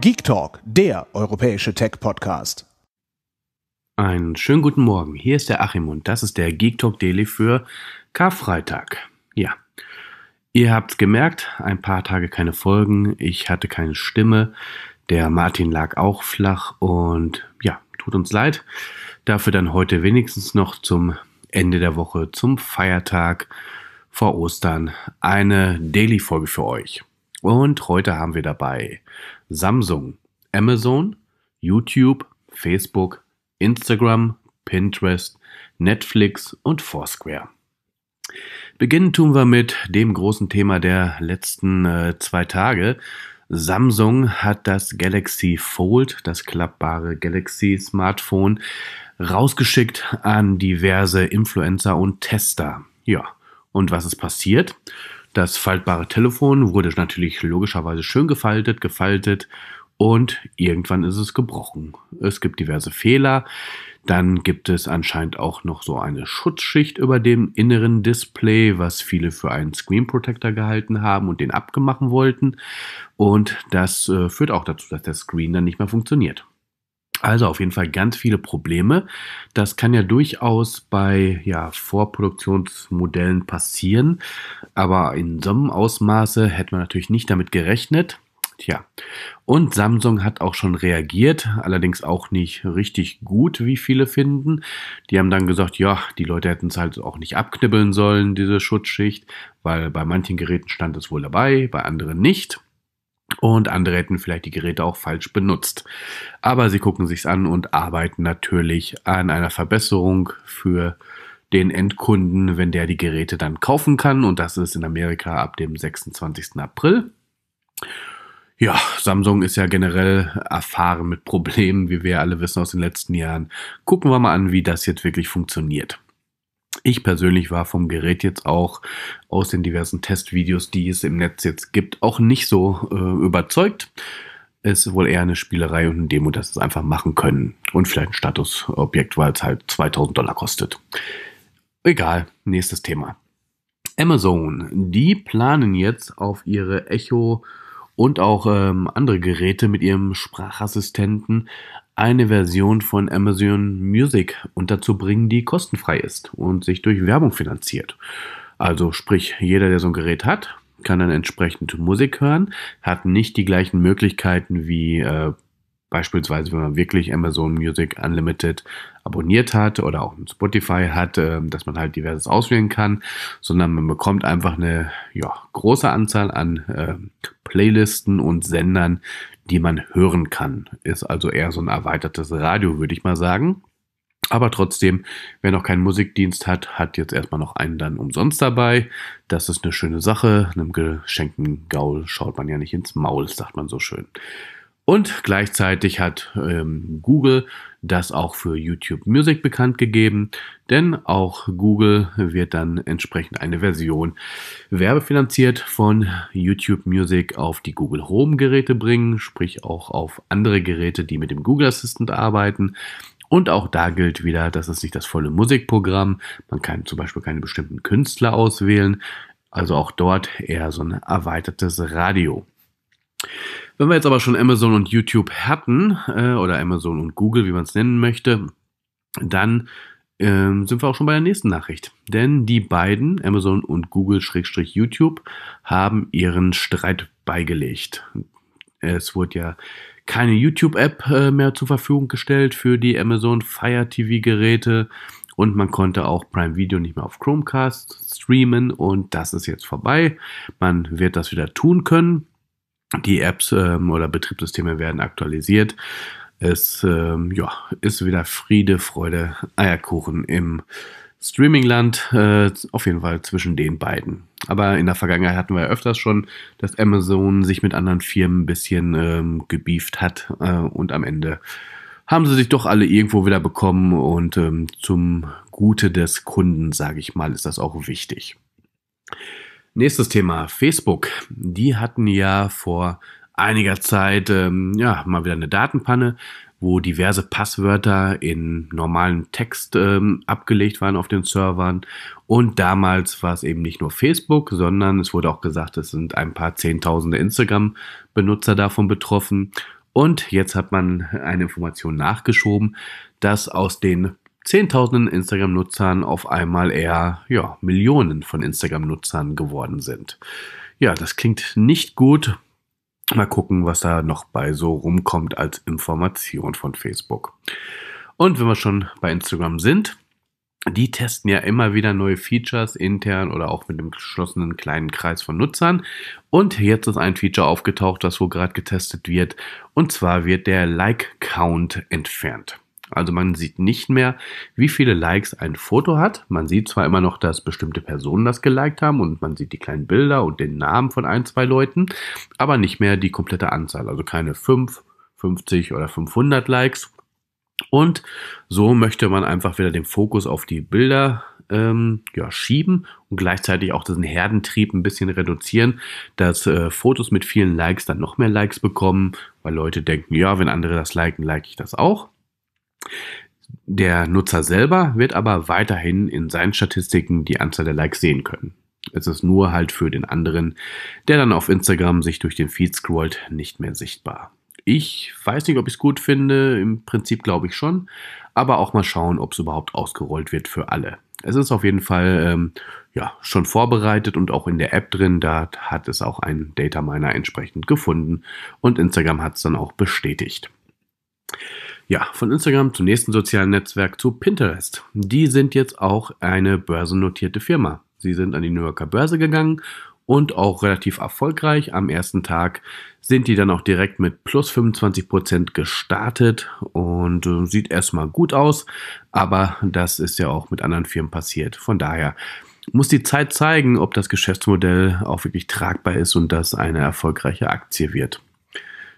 Geek Talk, der europäische Tech-Podcast. Einen schönen guten Morgen. Hier ist der Achim und das ist der Geek Talk Daily für Karfreitag. Ja. Ihr habt's gemerkt, ein paar Tage keine Folgen, ich hatte keine Stimme, der Martin lag auch flach und ja, tut uns leid. Dafür dann heute wenigstens noch zum Ende der Woche, zum Feiertag vor Ostern, eine Daily-Folge für euch. Und heute haben wir dabei Samsung, Amazon, YouTube, Facebook, Instagram, Pinterest, Netflix und Foursquare. Beginnen tun wir mit dem großen Thema der letzten äh, zwei Tage. Samsung hat das Galaxy Fold, das klappbare Galaxy Smartphone, rausgeschickt an diverse Influencer und Tester. Ja, und was ist passiert? Das faltbare Telefon wurde natürlich logischerweise schön gefaltet, gefaltet und irgendwann ist es gebrochen. Es gibt diverse Fehler. Dann gibt es anscheinend auch noch so eine Schutzschicht über dem inneren Display, was viele für einen Screen Protector gehalten haben und den abgemachen wollten. Und das äh, führt auch dazu, dass der Screen dann nicht mehr funktioniert. Also auf jeden Fall ganz viele Probleme. Das kann ja durchaus bei ja, Vorproduktionsmodellen passieren, aber in so einem Ausmaße hätte man natürlich nicht damit gerechnet. Tja, und Samsung hat auch schon reagiert, allerdings auch nicht richtig gut, wie viele finden. Die haben dann gesagt, ja, die Leute hätten es halt auch nicht abknibbeln sollen, diese Schutzschicht, weil bei manchen Geräten stand es wohl dabei, bei anderen nicht und andere hätten vielleicht die Geräte auch falsch benutzt. Aber sie gucken sich's an und arbeiten natürlich an einer Verbesserung für den Endkunden, wenn der die Geräte dann kaufen kann und das ist in Amerika ab dem 26. April. Ja, Samsung ist ja generell erfahren mit Problemen, wie wir alle wissen aus den letzten Jahren. Gucken wir mal an, wie das jetzt wirklich funktioniert. Ich persönlich war vom Gerät jetzt auch aus den diversen Testvideos, die es im Netz jetzt gibt, auch nicht so äh, überzeugt. Es ist wohl eher eine Spielerei und eine Demo, dass sie es einfach machen können. Und vielleicht ein Statusobjekt, weil es halt 2000 Dollar kostet. Egal, nächstes Thema. Amazon, die planen jetzt auf ihre Echo und auch ähm, andere Geräte mit ihrem Sprachassistenten eine Version von Amazon Music unterzubringen, die kostenfrei ist und sich durch Werbung finanziert. Also sprich, jeder, der so ein Gerät hat, kann dann entsprechend Musik hören, hat nicht die gleichen Möglichkeiten wie äh, Beispielsweise, wenn man wirklich Amazon Music Unlimited abonniert hat oder auch ein Spotify hat, ähm, dass man halt diverses auswählen kann, sondern man bekommt einfach eine ja, große Anzahl an ähm, Playlisten und Sendern, die man hören kann. Ist also eher so ein erweitertes Radio, würde ich mal sagen. Aber trotzdem, wer noch keinen Musikdienst hat, hat jetzt erstmal noch einen dann umsonst dabei. Das ist eine schöne Sache. Einem geschenkten Gaul schaut man ja nicht ins Maul, sagt man so schön. Und gleichzeitig hat ähm, Google das auch für YouTube Music bekannt gegeben, denn auch Google wird dann entsprechend eine Version werbefinanziert von YouTube Music auf die Google Home Geräte bringen, sprich auch auf andere Geräte, die mit dem Google Assistant arbeiten. Und auch da gilt wieder, das ist nicht das volle Musikprogramm. Man kann zum Beispiel keine bestimmten Künstler auswählen. Also auch dort eher so ein erweitertes Radio. Wenn wir jetzt aber schon Amazon und YouTube hatten, äh, oder Amazon und Google, wie man es nennen möchte, dann äh, sind wir auch schon bei der nächsten Nachricht. Denn die beiden, Amazon und Google-YouTube, haben ihren Streit beigelegt. Es wurde ja keine YouTube-App äh, mehr zur Verfügung gestellt für die Amazon Fire TV-Geräte und man konnte auch Prime Video nicht mehr auf Chromecast streamen und das ist jetzt vorbei. Man wird das wieder tun können. Die Apps ähm, oder Betriebssysteme werden aktualisiert. Es ähm, ja, ist wieder Friede, Freude, Eierkuchen im Streamingland, äh, auf jeden Fall zwischen den beiden. Aber in der Vergangenheit hatten wir ja öfters schon, dass Amazon sich mit anderen Firmen ein bisschen ähm, gebieft hat äh, und am Ende haben sie sich doch alle irgendwo wieder bekommen und ähm, zum Gute des Kunden, sage ich mal, ist das auch wichtig. Nächstes Thema, Facebook. Die hatten ja vor einiger Zeit ähm, ja, mal wieder eine Datenpanne, wo diverse Passwörter in normalen Text ähm, abgelegt waren auf den Servern. Und damals war es eben nicht nur Facebook, sondern es wurde auch gesagt, es sind ein paar Zehntausende Instagram-Benutzer davon betroffen. Und jetzt hat man eine Information nachgeschoben, dass aus den Zehntausenden Instagram-Nutzern auf einmal eher ja, Millionen von Instagram-Nutzern geworden sind. Ja, das klingt nicht gut. Mal gucken, was da noch bei so rumkommt als Information von Facebook. Und wenn wir schon bei Instagram sind, die testen ja immer wieder neue Features intern oder auch mit einem geschlossenen kleinen Kreis von Nutzern. Und jetzt ist ein Feature aufgetaucht, das wo gerade getestet wird. Und zwar wird der Like-Count entfernt. Also man sieht nicht mehr, wie viele Likes ein Foto hat. Man sieht zwar immer noch, dass bestimmte Personen das geliked haben und man sieht die kleinen Bilder und den Namen von ein, zwei Leuten, aber nicht mehr die komplette Anzahl. Also keine 5, 50 oder 500 Likes. Und so möchte man einfach wieder den Fokus auf die Bilder ähm, ja, schieben und gleichzeitig auch diesen Herdentrieb ein bisschen reduzieren, dass äh, Fotos mit vielen Likes dann noch mehr Likes bekommen, weil Leute denken, ja, wenn andere das liken, like ich das auch. Der Nutzer selber wird aber weiterhin in seinen Statistiken die Anzahl der Likes sehen können. Es ist nur halt für den anderen, der dann auf Instagram sich durch den Feed scrollt, nicht mehr sichtbar. Ich weiß nicht, ob ich es gut finde, im Prinzip glaube ich schon, aber auch mal schauen, ob es überhaupt ausgerollt wird für alle. Es ist auf jeden Fall ähm, ja, schon vorbereitet und auch in der App drin, da hat es auch ein Data Miner entsprechend gefunden und Instagram hat es dann auch bestätigt. Ja, von Instagram zum nächsten sozialen Netzwerk zu Pinterest. Die sind jetzt auch eine börsennotierte Firma. Sie sind an die New Yorker Börse gegangen und auch relativ erfolgreich. Am ersten Tag sind die dann auch direkt mit plus 25% Prozent gestartet und äh, sieht erstmal gut aus, aber das ist ja auch mit anderen Firmen passiert. Von daher muss die Zeit zeigen, ob das Geschäftsmodell auch wirklich tragbar ist und das eine erfolgreiche Aktie wird.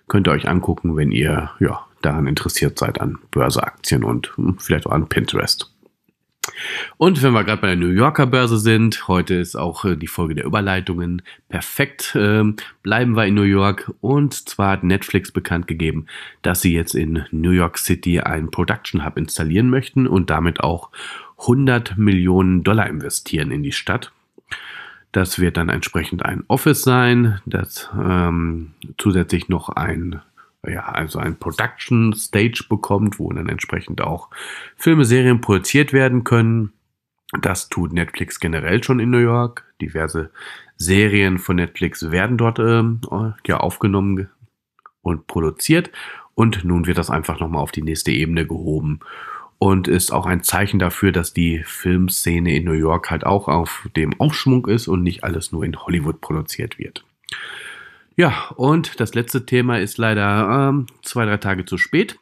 Könnt ihr euch angucken, wenn ihr ja, daran interessiert seid, an Börseaktien und hm, vielleicht auch an Pinterest. Und wenn wir gerade bei der New Yorker Börse sind, heute ist auch äh, die Folge der Überleitungen perfekt. Ähm, bleiben wir in New York und zwar hat Netflix bekannt gegeben, dass sie jetzt in New York City einen Production Hub installieren möchten und damit auch 100 Millionen Dollar investieren in die Stadt. Das wird dann entsprechend ein Office sein, das ähm, zusätzlich noch ein ja, also ein Production Stage bekommt, wo dann entsprechend auch Filme, Serien produziert werden können. Das tut Netflix generell schon in New York. Diverse Serien von Netflix werden dort ähm, ja, aufgenommen und produziert. Und nun wird das einfach nochmal auf die nächste Ebene gehoben. Und ist auch ein Zeichen dafür, dass die Filmszene in New York halt auch auf dem Aufschwung ist und nicht alles nur in Hollywood produziert wird. Ja, und das letzte Thema ist leider ähm, zwei, drei Tage zu spät.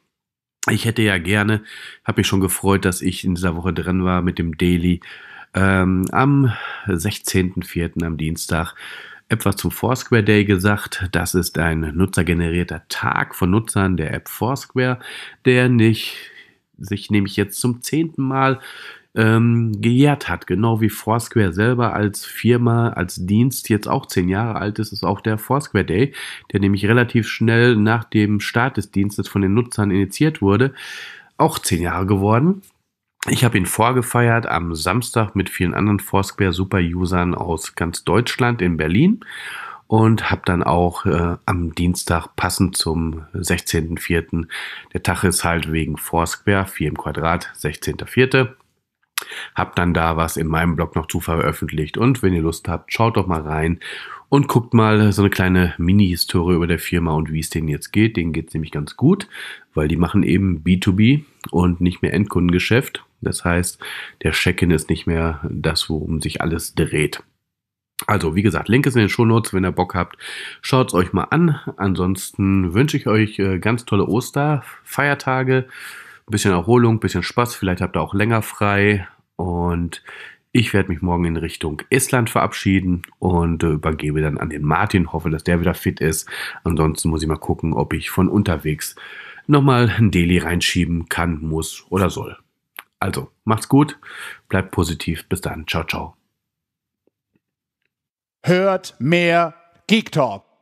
Ich hätte ja gerne, habe mich schon gefreut, dass ich in dieser Woche drin war mit dem Daily ähm, am 16.04. am Dienstag etwas zum Foursquare Day gesagt. Das ist ein nutzergenerierter Tag von Nutzern der App Foursquare, der nicht sich nämlich jetzt zum zehnten Mal ähm, gejährt hat. Genau wie Foursquare selber als Firma, als Dienst jetzt auch zehn Jahre alt ist, ist auch der Foursquare Day, der nämlich relativ schnell nach dem Start des Dienstes von den Nutzern initiiert wurde, auch zehn Jahre geworden. Ich habe ihn vorgefeiert am Samstag mit vielen anderen Foursquare-Super-Usern aus ganz Deutschland in Berlin und habe dann auch äh, am Dienstag passend zum 16.04. Der Tag ist halt wegen Foursquare, 4 im Quadrat, 16.04 habe dann da was in meinem Blog noch zu veröffentlicht. Und wenn ihr Lust habt, schaut doch mal rein und guckt mal so eine kleine Mini-Historie über der Firma und wie es denen jetzt geht. Denen geht es nämlich ganz gut, weil die machen eben B2B und nicht mehr Endkundengeschäft. Das heißt, der Check-in ist nicht mehr das, worum sich alles dreht. Also, wie gesagt, Link ist in den Shownotes, wenn ihr Bock habt. Schaut es euch mal an. Ansonsten wünsche ich euch äh, ganz tolle Osterfeiertage. Ein bisschen Erholung, ein bisschen Spaß. Vielleicht habt ihr auch länger frei. Und ich werde mich morgen in Richtung Estland verabschieden und äh, übergebe dann an den Martin. Hoffe, dass der wieder fit ist. Ansonsten muss ich mal gucken, ob ich von unterwegs nochmal ein Daily reinschieben kann, muss oder soll. Also, macht's gut, bleibt positiv. Bis dann. Ciao, ciao. Hört mehr Geek Talk.